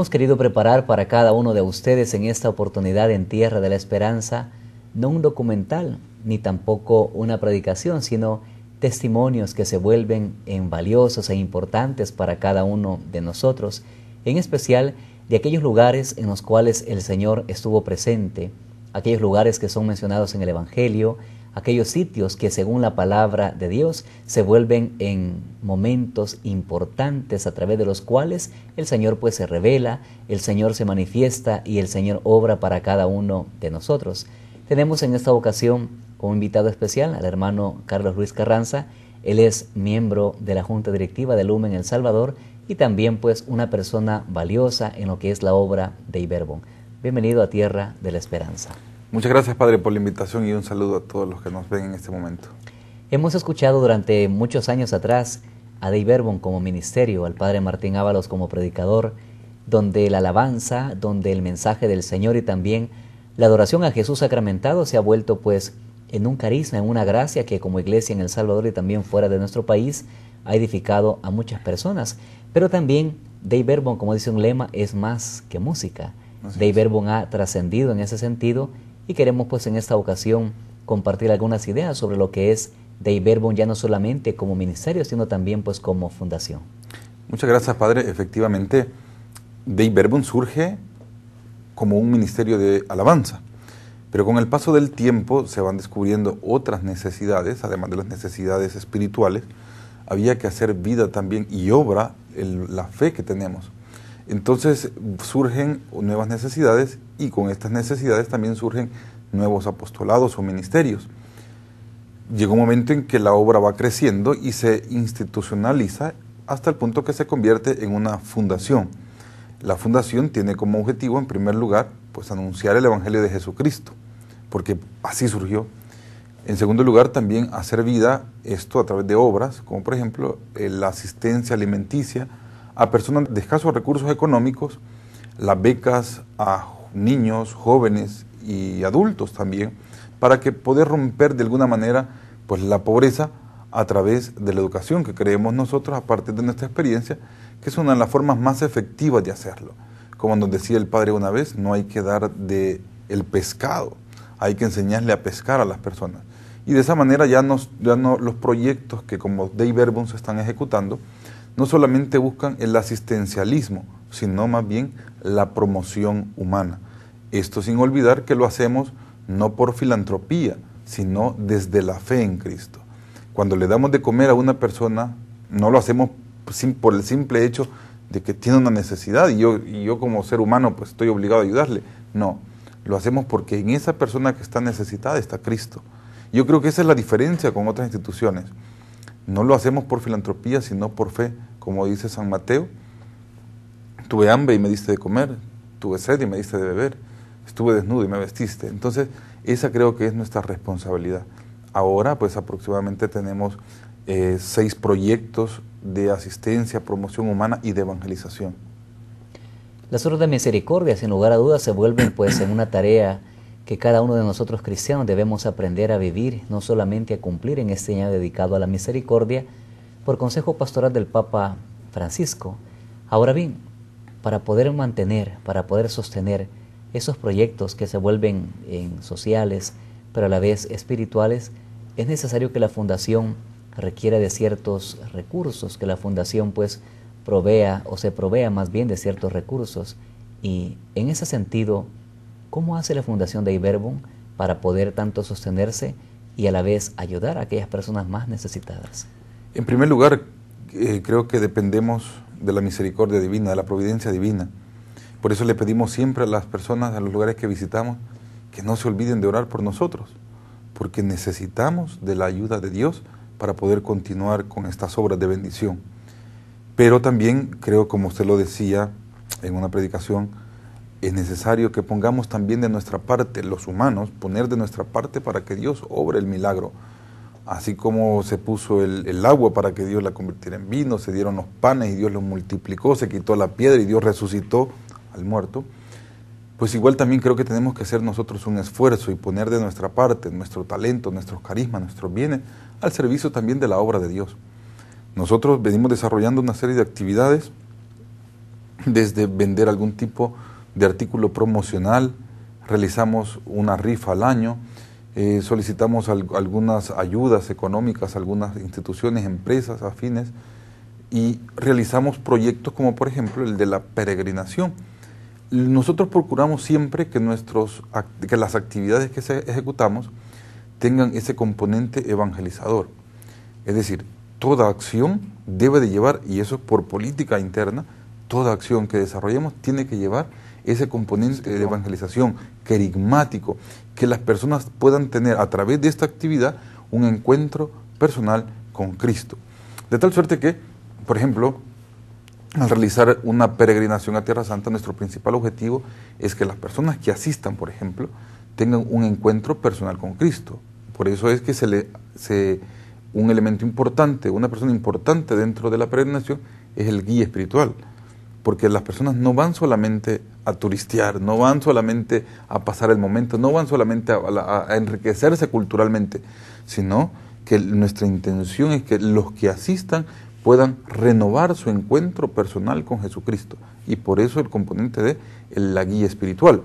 Hemos querido preparar para cada uno de ustedes en esta oportunidad en Tierra de la Esperanza no un documental ni tampoco una predicación, sino testimonios que se vuelven en valiosos e importantes para cada uno de nosotros, en especial de aquellos lugares en los cuales el Señor estuvo presente, aquellos lugares que son mencionados en el Evangelio, aquellos sitios que según la palabra de Dios se vuelven en momentos importantes a través de los cuales el Señor pues se revela, el Señor se manifiesta y el Señor obra para cada uno de nosotros. Tenemos en esta ocasión como invitado especial al hermano Carlos Luis Carranza. Él es miembro de la Junta Directiva de Lumen El Salvador y también pues una persona valiosa en lo que es la obra de Iberbon. Bienvenido a Tierra de la Esperanza. Muchas gracias, Padre, por la invitación y un saludo a todos los que nos ven en este momento. Hemos escuchado durante muchos años atrás a Dave como ministerio, al Padre Martín Ábalos como predicador, donde la alabanza, donde el mensaje del Señor y también la adoración a Jesús sacramentado se ha vuelto pues en un carisma, en una gracia que como iglesia en El Salvador y también fuera de nuestro país ha edificado a muchas personas. Pero también Dave como dice un lema, es más que música. Dave ha trascendido en ese sentido y queremos pues en esta ocasión compartir algunas ideas sobre lo que es de Verbon ya no solamente como ministerio, sino también pues como fundación. Muchas gracias, padre. Efectivamente, de Verbon surge como un ministerio de alabanza, pero con el paso del tiempo se van descubriendo otras necesidades, además de las necesidades espirituales, había que hacer vida también y obra en la fe que tenemos. Entonces surgen nuevas necesidades y con estas necesidades también surgen nuevos apostolados o ministerios. Llega un momento en que la obra va creciendo y se institucionaliza hasta el punto que se convierte en una fundación. La fundación tiene como objetivo, en primer lugar, pues anunciar el Evangelio de Jesucristo, porque así surgió. En segundo lugar, también hacer vida esto a través de obras, como por ejemplo eh, la asistencia alimenticia, a personas de escasos recursos económicos, las becas a niños, jóvenes y adultos también, para que poder romper de alguna manera pues la pobreza a través de la educación que creemos nosotros a partir de nuestra experiencia, que es una de las formas más efectivas de hacerlo. Como nos decía el padre una vez, no hay que dar de el pescado, hay que enseñarle a pescar a las personas. Y de esa manera ya, nos, ya no, los proyectos que como Dei Verbum se están ejecutando no solamente buscan el asistencialismo, sino más bien la promoción humana. Esto sin olvidar que lo hacemos no por filantropía, sino desde la fe en Cristo. Cuando le damos de comer a una persona, no lo hacemos por el simple hecho de que tiene una necesidad y yo, yo como ser humano pues estoy obligado a ayudarle. No, lo hacemos porque en esa persona que está necesitada está Cristo. Yo creo que esa es la diferencia con otras instituciones. No lo hacemos por filantropía, sino por fe, como dice San Mateo. Tuve hambre y me diste de comer, tuve sed y me diste de beber, estuve desnudo y me vestiste. Entonces, esa creo que es nuestra responsabilidad. Ahora, pues aproximadamente tenemos eh, seis proyectos de asistencia, promoción humana y de evangelización. Las obras de misericordia, sin lugar a dudas, se vuelven pues en una tarea que cada uno de nosotros cristianos debemos aprender a vivir, no solamente a cumplir en este año dedicado a la misericordia, por consejo pastoral del Papa Francisco. Ahora bien, para poder mantener, para poder sostener esos proyectos que se vuelven en eh, sociales, pero a la vez espirituales, es necesario que la fundación requiera de ciertos recursos, que la fundación pues provea o se provea más bien de ciertos recursos. Y en ese sentido, ¿Cómo hace la Fundación de Iberbon para poder tanto sostenerse y a la vez ayudar a aquellas personas más necesitadas? En primer lugar, eh, creo que dependemos de la misericordia divina, de la providencia divina. Por eso le pedimos siempre a las personas, a los lugares que visitamos, que no se olviden de orar por nosotros, porque necesitamos de la ayuda de Dios para poder continuar con estas obras de bendición. Pero también creo, como usted lo decía en una predicación, es necesario que pongamos también de nuestra parte, los humanos, poner de nuestra parte para que Dios obre el milagro. Así como se puso el, agua para que Dios la convirtiera en vino, se dieron los panes y Dios los multiplicó, se quitó la piedra y Dios resucitó al muerto, pues igual también creo que tenemos que hacer nosotros un esfuerzo y poner de nuestra parte nuestro talento, nuestros carismas, nuestros bienes al servicio también de la obra de Dios. Nosotros venimos desarrollando una serie de actividades, desde vender algún tipo de artículo promocional, realizamos una rifa al año, eh, solicitamos algunas ayudas económicas, algunas instituciones, empresas afines y realizamos proyectos como por ejemplo el de la peregrinación. Nosotros procuramos siempre que, nuestros, que las actividades que ejecutamos tengan ese componente evangelizador. Es decir, toda acción debe de llevar, y eso es por política interna, toda acción que desarrollemos tiene que llevar ese componente de evangelización querigmático, que las personas puedan tener a través de esta actividad un encuentro personal con Cristo. De tal suerte que, por ejemplo, al realizar una peregrinación a Tierra Santa, nuestro principal objetivo es que las personas que asistan, por ejemplo, tengan un encuentro personal con Cristo. Por eso es que se le, se, un elemento importante, una persona importante dentro de la peregrinación es el guía espiritual, porque las personas no van solamente a turistear, no van solamente a pasar el momento, no van solamente a, enriquecerse culturalmente, sino que nuestra intención es que los que asistan puedan renovar su encuentro personal con Jesucristo. Y por eso el componente de la guía espiritual.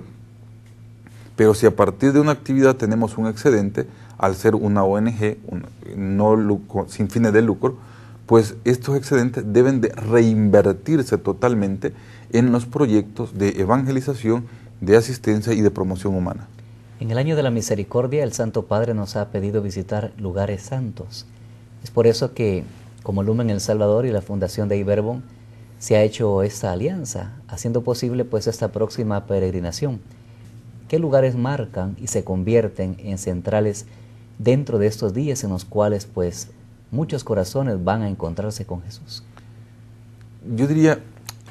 Pero si a partir de una actividad tenemos un excedente, al ser una ONG no sin fines de lucro, pues estos excedentes deben de reinvertirse totalmente en los proyectos de evangelización, de asistencia y de promoción humana. En el año de la misericordia, el Santo Padre nos ha pedido visitar lugares santos. Es por eso que, como Lumen El Salvador y la Fundación de Iberbon, se ha hecho esta alianza, haciendo posible pues esta próxima peregrinación. ¿Qué lugares marcan y se convierten en centrales dentro de estos días en los cuales pues muchos corazones van a encontrarse con Jesús? Yo diría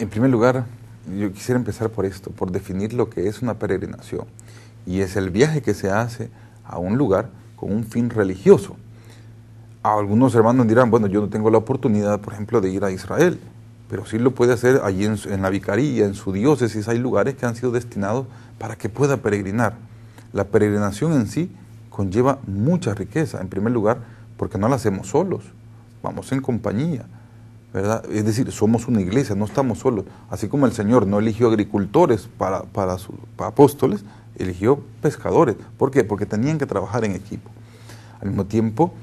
en primer lugar, yo quisiera empezar por esto, por definir lo que es una peregrinación. Y es el viaje que se hace a un lugar con un fin religioso. algunos hermanos dirán, bueno, yo no tengo la oportunidad, por ejemplo, de ir a Israel, pero sí lo puede hacer allí en, en la vicaría, en su diócesis, hay lugares que han sido destinados para que pueda peregrinar. La peregrinación en sí conlleva mucha riqueza, en primer lugar, porque no la hacemos solos, vamos en compañía, es decir, somos una iglesia, no estamos solos. Así como el Señor no eligió agricultores para, para sus apóstoles, eligió pescadores. ¿Por qué? Porque tenían que trabajar en equipo. Al mismo tiempo,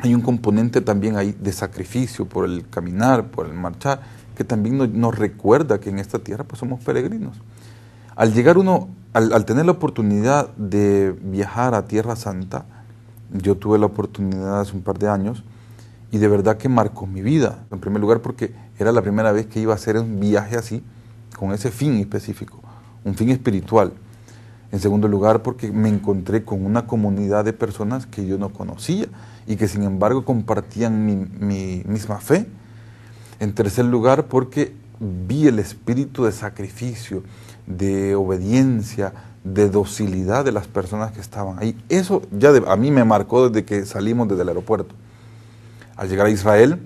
hay un componente también ahí de sacrificio por el caminar, por el marchar, que también nos, recuerda que en esta tierra pues somos peregrinos. Al llegar uno, al, tener la oportunidad de viajar a Tierra Santa, yo tuve la oportunidad hace un par de años y de verdad que marcó mi vida. En primer lugar porque era la primera vez que iba a hacer un viaje así, con ese fin específico, un fin espiritual. En segundo lugar porque me encontré con una comunidad de personas que yo no conocía y que sin embargo compartían mi, misma fe. En tercer lugar porque vi el espíritu de sacrificio, de obediencia, de docilidad de las personas que estaban ahí. Eso ya a mí me marcó desde que salimos desde el aeropuerto al llegar a Israel,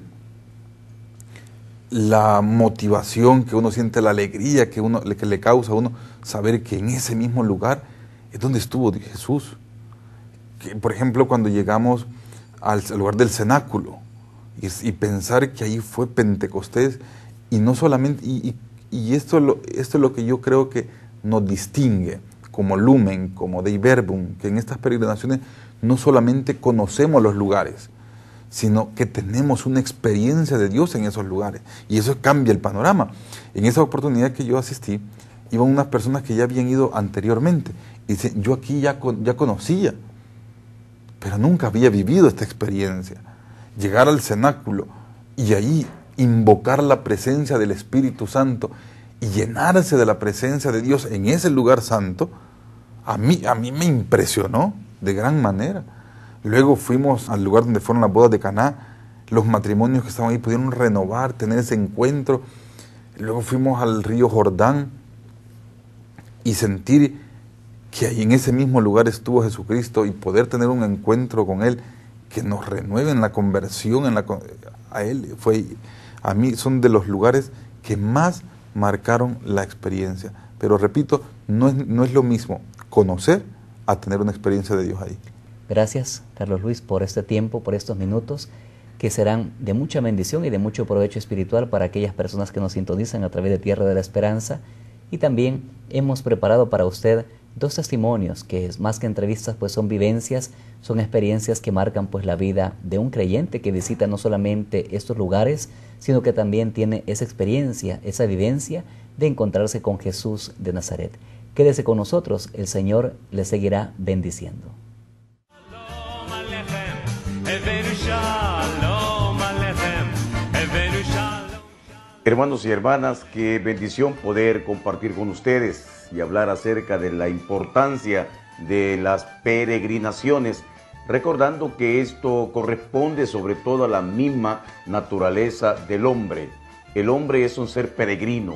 la motivación que uno siente, la alegría que, uno, que le causa a uno saber que en ese mismo lugar es donde estuvo Jesús. por ejemplo, cuando llegamos al lugar del cenáculo y, pensar que ahí fue Pentecostés y no solamente, y, esto, esto es lo que yo creo que nos distingue como Lumen, como de Verbum, que en estas peregrinaciones no solamente conocemos los lugares, sino que tenemos una experiencia de Dios en esos lugares. Y eso cambia el panorama. En esa oportunidad que yo asistí, iban unas personas que ya habían ido anteriormente. Y yo aquí ya, ya conocía, pero nunca había vivido esta experiencia. Llegar al cenáculo y ahí invocar la presencia del Espíritu Santo y llenarse de la presencia de Dios en ese lugar santo, a mí, a mí me impresionó de gran manera. Luego fuimos al lugar donde fueron las bodas de Caná. Los matrimonios que estaban ahí pudieron renovar, tener ese encuentro. Luego fuimos al río Jordán y sentir que ahí en ese mismo lugar estuvo Jesucristo y poder tener un encuentro con Él que nos renueve en la conversión en la, a Él. Fue, a mí son de los lugares que más marcaron la experiencia. Pero repito, no no es lo mismo conocer a tener una experiencia de Dios ahí. Gracias, Carlos Luis, por este tiempo, por estos minutos que serán de mucha bendición y de mucho provecho espiritual para aquellas personas que nos sintonizan a través de Tierra de la Esperanza. Y también hemos preparado para usted dos testimonios que más que entrevistas pues son vivencias, son experiencias que marcan pues la vida de un creyente que visita no solamente estos lugares, sino que también tiene esa experiencia, esa vivencia de encontrarse con Jesús de Nazaret. Quédese con nosotros, el Señor le seguirá bendiciendo. Hermanos y hermanas, qué bendición poder compartir con ustedes y hablar acerca de la importancia de las peregrinaciones, recordando que esto corresponde sobre todo a la misma naturaleza del hombre. El hombre es un ser peregrino,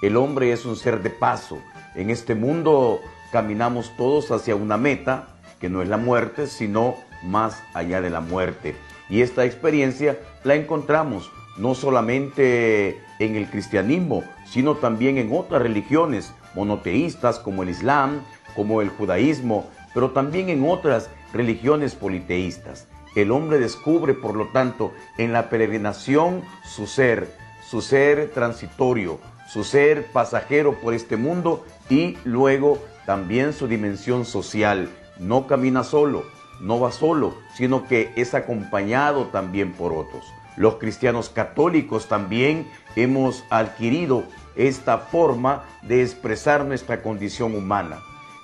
el hombre es un ser de paso. En este mundo caminamos todos hacia una meta, que no es la muerte, sino más allá de la muerte. Y esta experiencia la encontramos no solamente en el cristianismo, sino también en otras religiones monoteístas como el Islam, como el judaísmo, pero también en otras religiones politeístas. El hombre descubre, por lo tanto, en la peregrinación su ser, su ser transitorio, su ser pasajero por este mundo y luego también su dimensión social. No camina solo, no va solo, sino que es acompañado también por otros. Los cristianos católicos también hemos adquirido esta forma de expresar nuestra condición humana,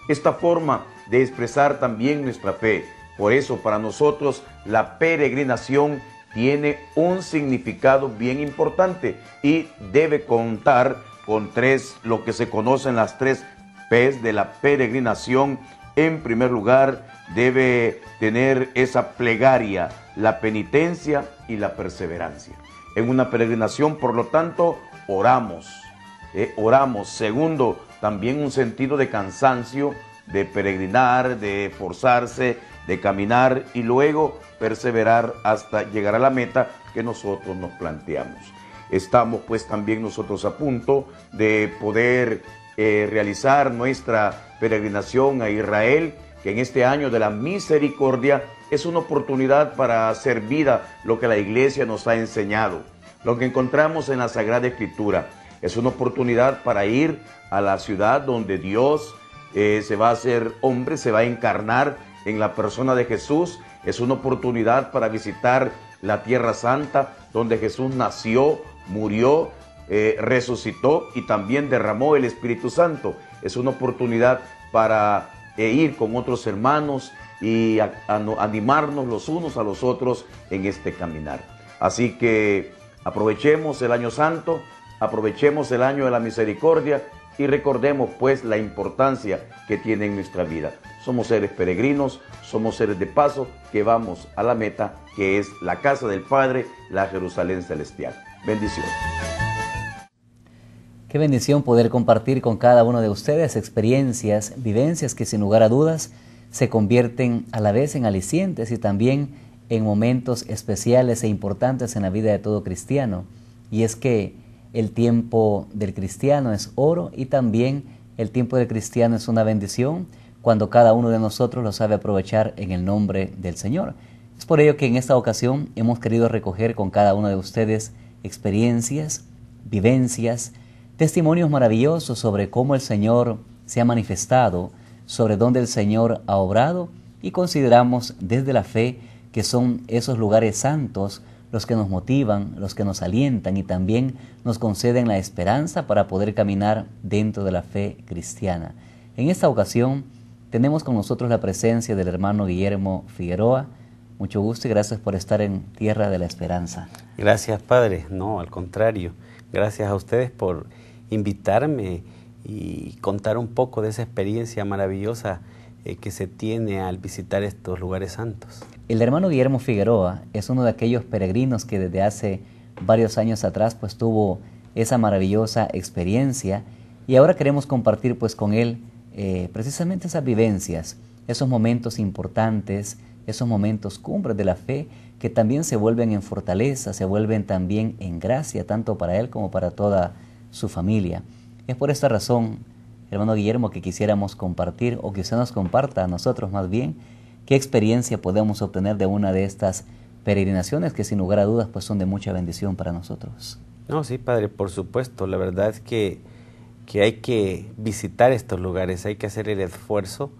esta forma de expresar también nuestra fe. Por eso para nosotros la peregrinación tiene un significado bien importante y debe contar con tres, lo que se conocen las tres P's de la peregrinación. En primer lugar, debe tener esa plegaria, la penitencia y la perseverancia. En una peregrinación, por lo tanto, oramos, eh, oramos. Segundo, también un sentido de cansancio, de peregrinar, de esforzarse, de caminar y luego perseverar hasta llegar a la meta que nosotros nos planteamos. Estamos pues también nosotros a punto de poder eh, realizar nuestra peregrinación a Israel que en este año de la misericordia es una oportunidad para hacer vida lo que la iglesia nos ha enseñado, lo que encontramos en la Sagrada Escritura. Es una oportunidad para ir a la ciudad donde Dios eh, se va a hacer hombre, se va a encarnar en la persona de Jesús. Es una oportunidad para visitar la Tierra Santa, donde Jesús nació, murió, eh, resucitó y también derramó el Espíritu Santo. Es una oportunidad para e ir con otros hermanos y animarnos los unos a los otros en este caminar. Así que aprovechemos el año santo, aprovechemos el año de la misericordia y recordemos pues la importancia que tiene en nuestra vida. Somos seres peregrinos, somos seres de paso que vamos a la meta que es la casa del Padre, la Jerusalén celestial. Bendiciones. Qué bendición poder compartir con cada uno de ustedes experiencias, vivencias que sin lugar a dudas se convierten a la vez en alicientes y también en momentos especiales e importantes en la vida de todo cristiano. Y es que el tiempo del cristiano es oro y también el tiempo del cristiano es una bendición cuando cada uno de nosotros lo sabe aprovechar en el nombre del Señor. Es por ello que en esta ocasión hemos querido recoger con cada uno de ustedes experiencias, vivencias, Testimonios maravillosos sobre cómo el Señor se ha manifestado, sobre dónde el Señor ha obrado y consideramos desde la fe que son esos lugares santos los que nos motivan, los que nos alientan y también nos conceden la esperanza para poder caminar dentro de la fe cristiana. En esta ocasión tenemos con nosotros la presencia del hermano Guillermo Figueroa. Mucho gusto y gracias por estar en Tierra de la Esperanza. Gracias, Padre. No, al contrario. Gracias a ustedes por invitarme y contar un poco de esa experiencia maravillosa eh, que se tiene al visitar estos lugares santos. El hermano Guillermo Figueroa es uno de aquellos peregrinos que desde hace varios años atrás pues tuvo esa maravillosa experiencia y ahora queremos compartir pues con él eh, precisamente esas vivencias, esos momentos importantes, esos momentos cumbres de la fe que también se vuelven en fortaleza, se vuelven también en gracia, tanto para él como para toda su familia. Es por esta razón, hermano Guillermo, que quisiéramos compartir, o que usted nos comparta a nosotros más bien, qué experiencia podemos obtener de una de estas peregrinaciones que sin lugar a dudas pues son de mucha bendición para nosotros. No, sí, Padre, por supuesto. La verdad es que, que hay que visitar estos lugares, hay que hacer el esfuerzo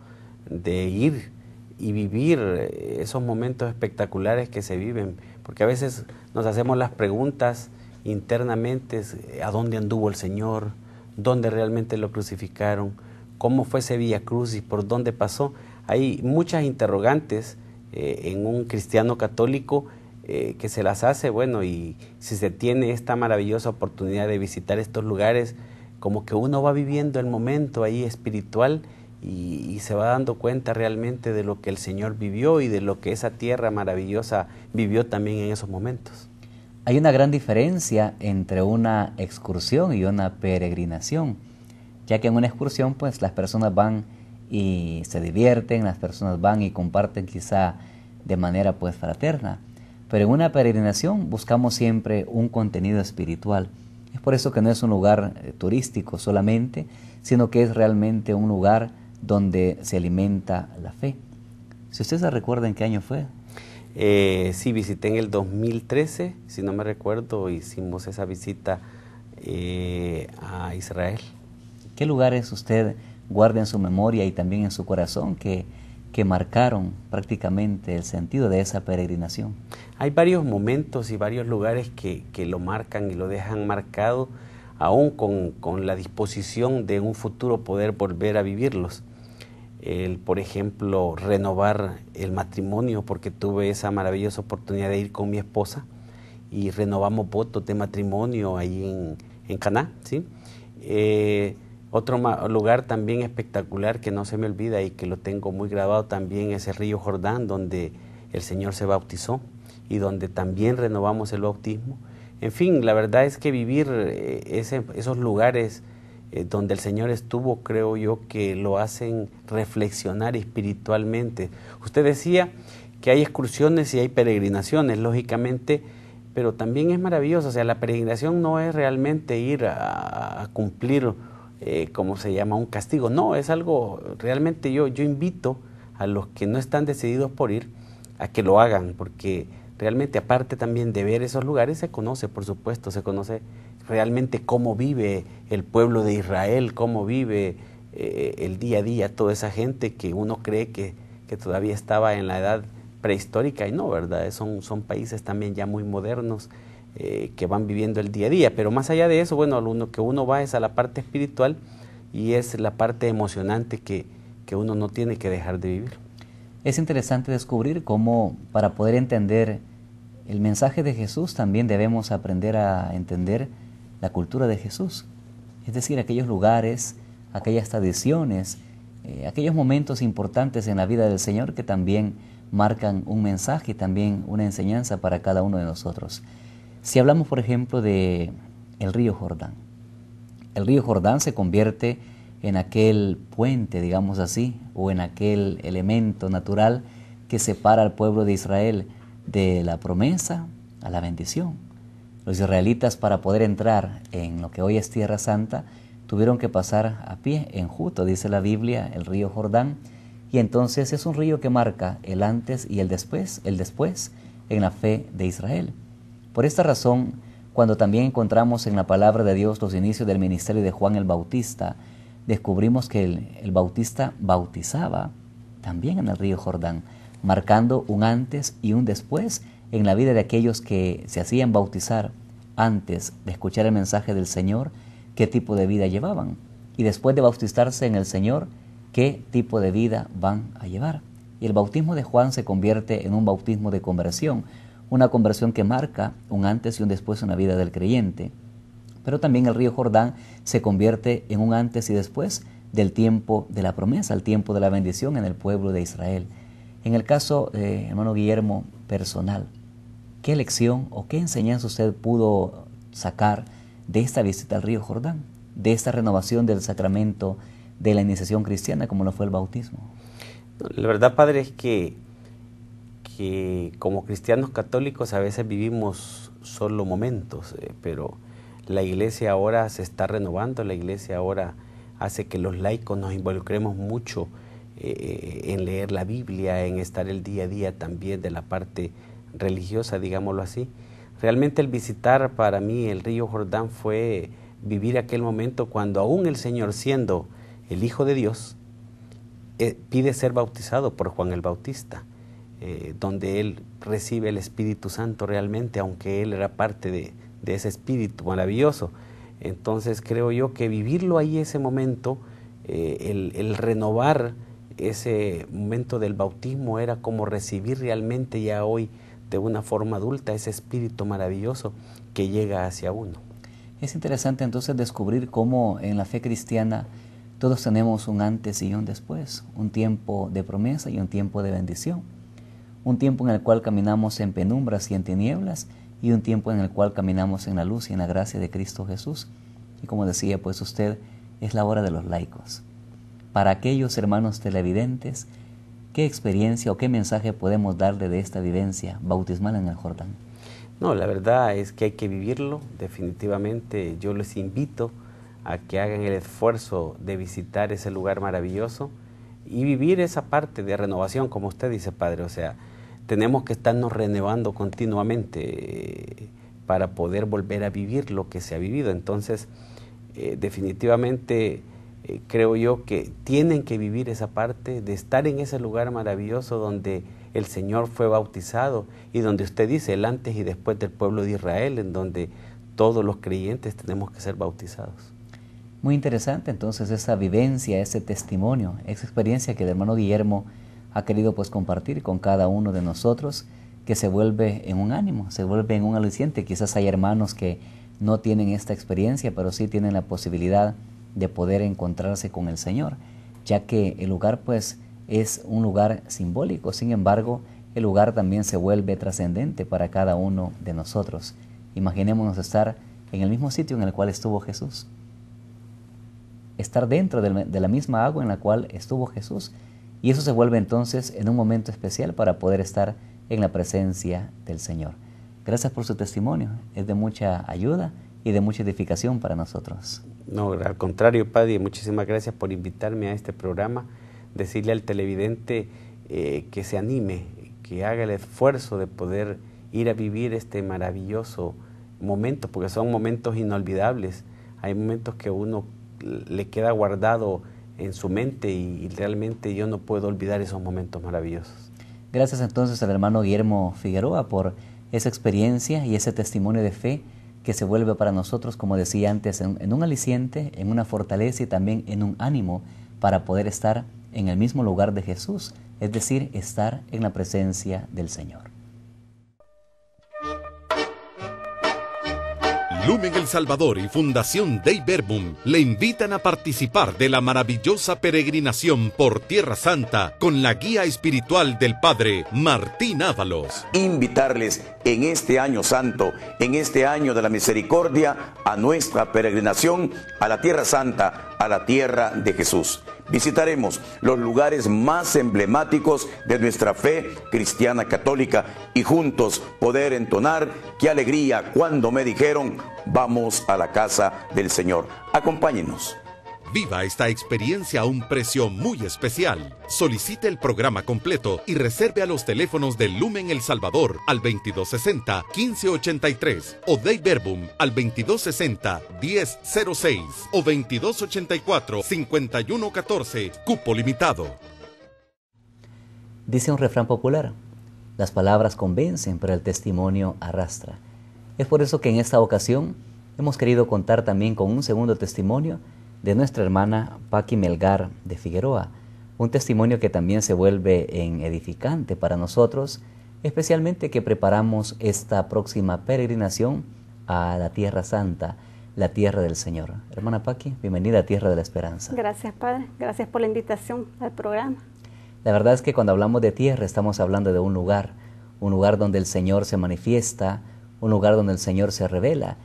de ir y vivir eh, esos momentos espectaculares que se viven, porque a veces nos hacemos las preguntas internamente a dónde anduvo el Señor, dónde realmente lo crucificaron, cómo fue ese Cruz y por dónde pasó. Hay muchas interrogantes eh, en un cristiano católico eh, que se las hace, bueno, y si se tiene esta maravillosa oportunidad de visitar estos lugares, como que uno va viviendo el momento ahí espiritual y, se va dando cuenta realmente de lo que el Señor vivió y de lo que esa tierra maravillosa vivió también en esos momentos. Hay una gran diferencia entre una excursión y una peregrinación, ya que en una excursión pues las personas van y se divierten, las personas van y comparten quizá de manera pues fraterna, pero en una peregrinación buscamos siempre un contenido espiritual. Es por eso que no es un lugar eh, turístico solamente, sino que es realmente un lugar donde se alimenta la fe. Si ustedes recuerdan qué año fue, eh, sí, visité en el 2013, si no me recuerdo, hicimos esa visita eh, a Israel. ¿Qué lugares usted guarda en su memoria y también en su corazón que, que marcaron prácticamente el sentido de esa peregrinación? Hay varios momentos y varios lugares que, lo marcan y lo dejan marcado, aún con, con la disposición de un futuro poder volver a vivirlos el, por ejemplo, renovar el matrimonio, porque tuve esa maravillosa oportunidad de ir con mi esposa y renovamos votos de matrimonio ahí en, en ¿sí? Eh, otro lugar también espectacular que no se me olvida y que lo tengo muy grabado también es el río Jordán, donde el Señor se bautizó y donde también renovamos el bautismo. En fin, la verdad es que vivir eh, esos lugares eh, donde el Señor estuvo, creo yo, que lo hacen reflexionar espiritualmente. Usted decía que hay excursiones y hay peregrinaciones, lógicamente, pero también es maravilloso, o sea, la peregrinación no es realmente ir a, cumplir, eh, como se llama, un castigo, no, es algo, realmente yo, yo invito a los que no están decididos por ir a que lo hagan, porque realmente aparte también de ver esos lugares, se conoce, por supuesto, se conoce realmente cómo vive el pueblo de Israel, cómo vive eh, el día a día toda esa gente que uno cree que, que todavía estaba en la edad prehistórica y no, ¿verdad? Son, son países también ya muy modernos eh, que van viviendo el día a día. Pero más allá de eso, bueno, lo que uno va es a la parte espiritual y es la parte emocionante que, que uno no tiene que dejar de vivir. Es interesante descubrir cómo para poder entender el mensaje de Jesús también debemos aprender a entender la cultura de Jesús, es decir, aquellos lugares, aquellas tradiciones, eh, aquellos momentos importantes en la vida del Señor que también marcan un mensaje y también una enseñanza para cada uno de nosotros. Si hablamos, por ejemplo, de el río Jordán, el río Jordán se convierte en aquel puente, digamos así, o en aquel elemento natural que separa al pueblo de Israel de la promesa a la bendición. Los israelitas para poder entrar en lo que hoy es Tierra Santa tuvieron que pasar a pie, en Juto, dice la Biblia, el río Jordán. Y entonces es un río que marca el antes y el después, el después en la fe de Israel. Por esta razón, cuando también encontramos en la palabra de Dios los inicios del ministerio de Juan el Bautista, descubrimos que el Bautista bautizaba también en el río Jordán, marcando un antes y un después en la vida de aquellos que se hacían bautizar antes de escuchar el mensaje del Señor, qué tipo de vida llevaban. Y después de bautizarse en el Señor, qué tipo de vida van a llevar. Y el bautismo de Juan se convierte en un bautismo de conversión, una conversión que marca un antes y un después en la vida del creyente. Pero también el río Jordán se convierte en un antes y después del tiempo de la promesa, el tiempo de la bendición en el pueblo de Israel. En el caso, eh, hermano Guillermo, personal, ¿Qué lección o qué enseñanza usted pudo sacar de esta visita al río Jordán, de esta renovación del sacramento de la iniciación cristiana como lo fue el bautismo? La verdad, Padre, es que, que como cristianos católicos a veces vivimos solo momentos, eh, pero la iglesia ahora se está renovando, la iglesia ahora hace que los laicos nos involucremos mucho eh, eh, en leer la Biblia, en estar el día a día también de la parte religiosa, digámoslo así. Realmente el visitar para mí el río Jordán fue vivir aquel momento cuando aún el Señor, siendo el Hijo de Dios, eh, pide ser bautizado por Juan el Bautista, eh, donde él recibe el Espíritu Santo realmente, aunque él era parte de, ese Espíritu maravilloso. Entonces creo yo que vivirlo ahí ese momento, eh, el, renovar ese momento del bautismo era como recibir realmente ya hoy de una forma adulta ese espíritu maravilloso que llega hacia uno. Es interesante entonces descubrir cómo en la fe cristiana todos tenemos un antes y un después, un tiempo de promesa y un tiempo de bendición, un tiempo en el cual caminamos en penumbras y en tinieblas y un tiempo en el cual caminamos en la luz y en la gracia de Cristo Jesús. Y como decía pues usted, es la hora de los laicos. Para aquellos hermanos televidentes, ¿Qué experiencia o qué mensaje podemos darle de esta vivencia bautismal en el Jordán? No, la verdad es que hay que vivirlo, definitivamente. Yo les invito a que hagan el esfuerzo de visitar ese lugar maravilloso y vivir esa parte de renovación, como usted dice, Padre. O sea, tenemos que estarnos renovando continuamente eh, para poder volver a vivir lo que se ha vivido. Entonces, eh, definitivamente eh, creo yo que tienen que vivir esa parte de estar en ese lugar maravilloso donde el Señor fue bautizado y donde usted dice el antes y después del pueblo de Israel, en donde todos los creyentes tenemos que ser bautizados. Muy interesante entonces esa vivencia, ese testimonio, esa experiencia que el hermano Guillermo ha querido pues compartir con cada uno de nosotros, que se vuelve en un ánimo, se vuelve en un aliciente. Quizás hay hermanos que no tienen esta experiencia, pero sí tienen la posibilidad de poder encontrarse con el Señor, ya que el lugar pues es un lugar simbólico, sin embargo el lugar también se vuelve trascendente para cada uno de nosotros. Imaginémonos estar en el mismo sitio en el cual estuvo Jesús, estar dentro de la misma agua en la cual estuvo Jesús, y eso se vuelve entonces en un momento especial para poder estar en la presencia del Señor. Gracias por su testimonio, es de mucha ayuda y de mucha edificación para nosotros. No, al contrario, Padre, muchísimas gracias por invitarme a este programa. Decirle al televidente eh, que se anime, que haga el esfuerzo de poder ir a vivir este maravilloso momento, porque son momentos inolvidables. Hay momentos que uno le queda guardado en su mente y realmente yo no puedo olvidar esos momentos maravillosos. Gracias entonces al hermano Guillermo Figueroa por esa experiencia y ese testimonio de fe que se vuelve para nosotros, como decía antes, en, en, un aliciente, en una fortaleza y también en un ánimo para poder estar en el mismo lugar de Jesús, es decir, estar en la presencia del Señor. Lumen El Salvador y Fundación Dei Verbum le invitan a participar de la maravillosa peregrinación por Tierra Santa con la guía espiritual del Padre Martín Ábalos. Invitarles en este año santo, en este año de la misericordia, a nuestra peregrinación a la Tierra Santa, a la tierra de Jesús. Visitaremos los lugares más emblemáticos de nuestra fe cristiana católica y juntos poder entonar qué alegría cuando me dijeron vamos a la casa del Señor. Acompáñenos. Viva esta experiencia a un precio muy especial. Solicite el programa completo y reserve a los teléfonos de Lumen El Salvador al 2260-1583 o Dei Verbum al 2260-1006 o 2284-5114. Cupo limitado. Dice un refrán popular, las palabras convencen, pero el testimonio arrastra. Es por eso que en esta ocasión hemos querido contar también con un segundo testimonio de nuestra hermana Paqui Melgar de Figueroa, un testimonio que también se vuelve en edificante para nosotros, especialmente que preparamos esta próxima peregrinación a la Tierra Santa, la Tierra del Señor. Hermana Paqui, bienvenida a Tierra de la Esperanza. Gracias, Padre. Gracias por la invitación al programa. La verdad es que cuando hablamos de tierra estamos hablando de un lugar, un lugar donde el Señor se manifiesta, un lugar donde el Señor se revela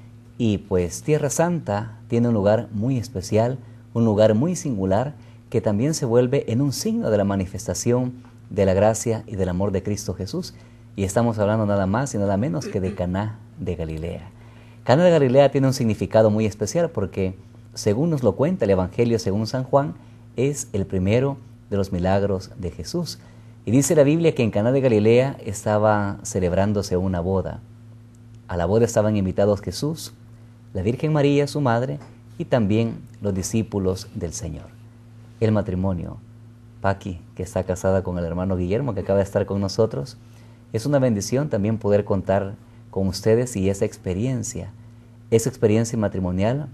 y pues Tierra Santa tiene un lugar muy especial, un lugar muy singular, que también se vuelve en un signo de la manifestación de la gracia y del amor de Cristo Jesús. Y estamos hablando nada más y nada menos que de Caná de Galilea. Caná de Galilea tiene un significado muy especial porque, según nos lo cuenta el Evangelio según San Juan, es el primero de los milagros de Jesús. Y dice la Biblia que en Caná de Galilea estaba celebrándose una boda. A la boda estaban invitados Jesús, la Virgen María, su madre, y también los discípulos del Señor. El matrimonio, Paqui, que está casada con el hermano Guillermo, que acaba de estar con nosotros, es una bendición también poder contar con ustedes y esa experiencia, esa experiencia matrimonial,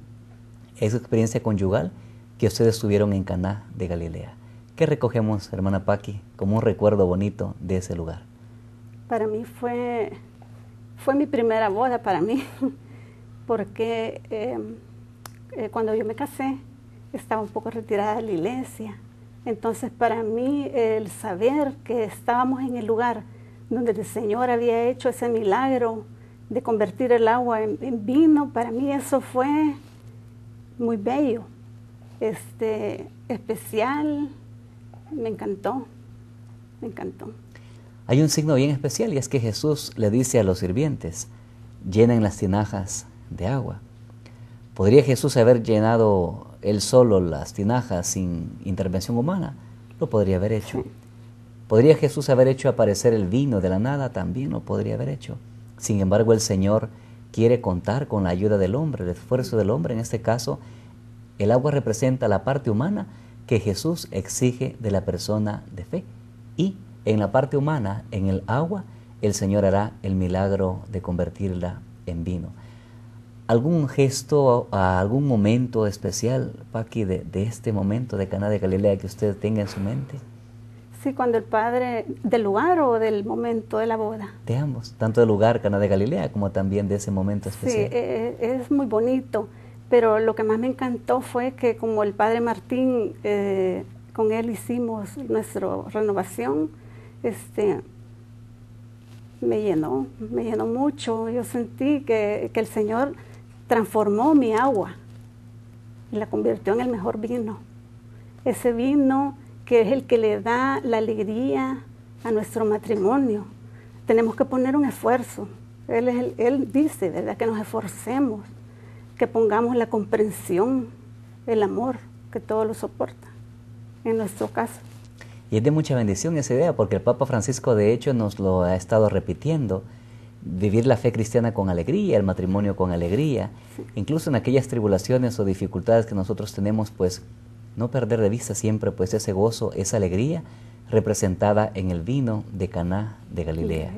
esa experiencia conyugal que ustedes tuvieron en Caná de Galilea. ¿Qué recogemos, hermana Paqui, como un recuerdo bonito de ese lugar? Para mí fue, fue mi primera boda, para mí. porque em, eh, cuando yo me casé estaba un poco retirada de la iglesia. Entonces para mí el saber que estábamos en el lugar donde el Señor había hecho ese milagro de convertir el agua en, vino, para mí eso fue muy bello, este, especial, me encantó, me encantó. Hay un signo bien especial y es que Jesús le dice a los sirvientes, llenen las tinajas de agua. ¿Podría Jesús haber llenado él solo las tinajas sin intervención humana? Lo podría haber hecho. ¿Podría Jesús haber hecho aparecer el vino de la nada? También lo podría haber hecho. Sin embargo, el Señor quiere contar con la ayuda del hombre, el esfuerzo del hombre. En este caso, el agua representa la parte humana que Jesús exige de la persona de fe. Y en la parte humana, en el agua, el Señor hará el milagro de convertirla en vino algún gesto, a algún momento especial, Paqui, de, de este momento de Cana de Galilea que usted tenga en su mente? Sí, cuando el padre, del lugar o del momento de la boda. De ambos, tanto del lugar Cana de Galilea como también de ese momento especial. Sí, eh, eh, es, muy bonito, pero lo que más me encantó fue que como el padre Martín, eh, con él hicimos nuestra renovación, este, me llenó, me llenó mucho. Yo sentí que, que el Señor transformó mi agua y la convirtió en el mejor vino. Ese vino que es el que le da la alegría a nuestro matrimonio. Tenemos que poner un esfuerzo. Él, dice, ¿verdad?, que nos esforcemos, que pongamos la comprensión, el amor, que todo lo soporta, en nuestro caso. Y es de mucha bendición esa idea, porque el Papa Francisco, de hecho, nos lo ha estado repitiendo vivir la fe cristiana con alegría, el matrimonio con alegría, incluso en aquellas tribulaciones o dificultades que nosotros tenemos, pues no perder de vista siempre pues ese gozo, esa alegría representada en el vino de Caná de Galilea.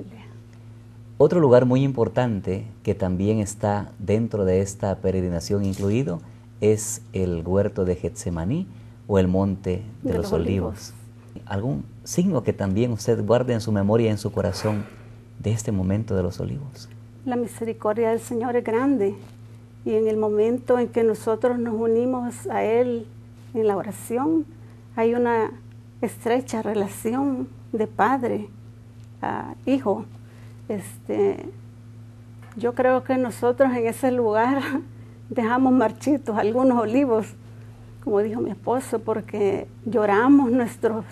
Otro lugar muy importante que también está dentro de esta peregrinación incluido es el huerto de Getsemaní o el monte de, los, olivos. olivos. ¿Algún signo que también usted guarde en su memoria, en su corazón? de este momento de los olivos. La misericordia del Señor es grande y en el momento en que nosotros nos unimos a Él en la oración, hay una estrecha relación de padre a hijo. Este, yo creo que nosotros en ese lugar dejamos marchitos algunos olivos, como dijo mi esposo, porque lloramos nuestros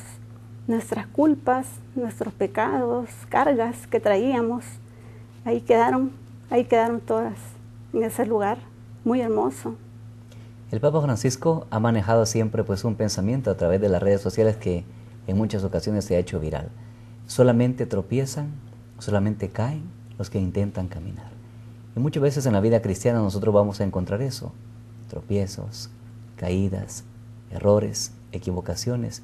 nuestras culpas, nuestros pecados, cargas que traíamos, ahí quedaron, ahí quedaron todas en ese lugar muy hermoso. El Papa Francisco ha manejado siempre pues un pensamiento a través de las redes sociales que en muchas ocasiones se ha hecho viral. Solamente tropiezan, solamente caen los que intentan caminar. Y muchas veces en la vida cristiana nosotros vamos a encontrar eso, tropiezos, caídas, errores, equivocaciones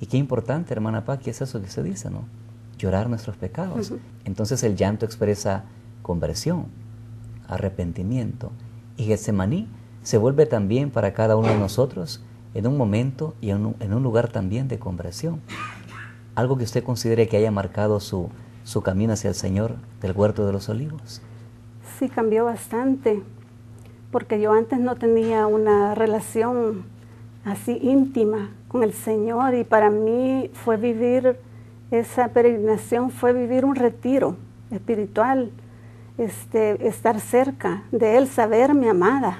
y qué importante, hermana Paqui, es eso que se dice, ¿no? Llorar nuestros pecados. Entonces el llanto expresa conversión, arrepentimiento. Y Getsemaní se vuelve también para cada uno de nosotros en un momento y en un, lugar también de conversión. Algo que usted considere que haya marcado su, su camino hacia el Señor del Huerto de los Olivos. Sí, cambió bastante, porque yo antes no tenía una relación así íntima con el Señor y para mí fue vivir, esa peregrinación fue vivir un retiro espiritual, este, estar cerca de Él, saberme amada,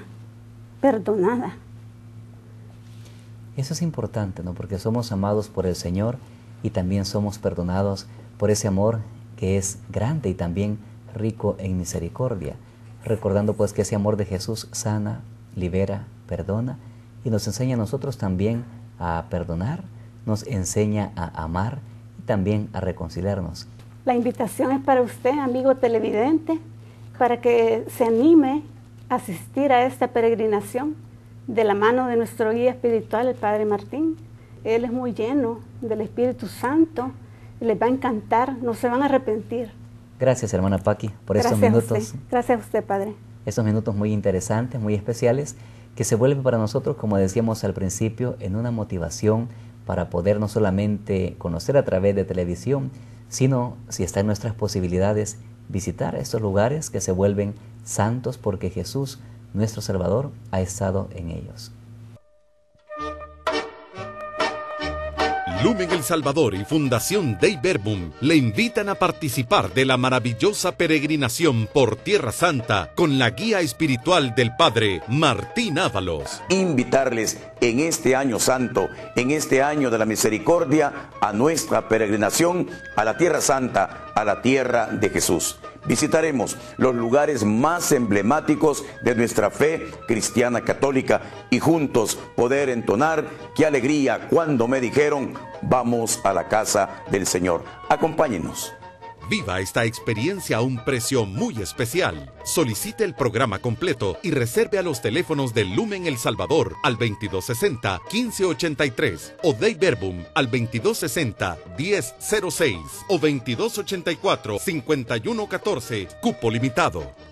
perdonada. Eso es importante, ¿no? Porque somos amados por el Señor y también somos perdonados por ese amor que es grande y también rico en misericordia. Recordando pues que ese amor de Jesús sana, libera, perdona y nos enseña a nosotros también a perdonar, nos enseña a amar y también a reconciliarnos. La invitación es para usted, amigo televidente, para que se anime a asistir a esta peregrinación de la mano de nuestro guía espiritual, el Padre Martín. Él es muy lleno del Espíritu Santo, les va a encantar, no se van a arrepentir. Gracias, hermana Paqui, por esos minutos. Gracias a usted, Padre. Esos minutos muy interesantes, muy especiales que se vuelve para nosotros, como decíamos al principio, en una motivación para poder no solamente conocer a través de televisión, sino, si está en nuestras posibilidades, visitar estos lugares que se vuelven santos porque Jesús, nuestro Salvador, ha estado en ellos. Lumen El Salvador y Fundación Dei Verbum le invitan a participar de la maravillosa peregrinación por Tierra Santa con la guía espiritual del Padre Martín Ábalos. Invitarles en este año santo, en este año de la misericordia, a nuestra peregrinación a la Tierra Santa, a la tierra de Jesús. Visitaremos los lugares más emblemáticos de nuestra fe cristiana católica y juntos poder entonar qué alegría cuando me dijeron vamos a la casa del Señor. Acompáñenos. Viva esta experiencia a un precio muy especial. Solicite el programa completo y reserve a los teléfonos de Lumen El Salvador al 2260-1583 o de Verbum al 2260-1006 o 2284-5114. Cupo limitado.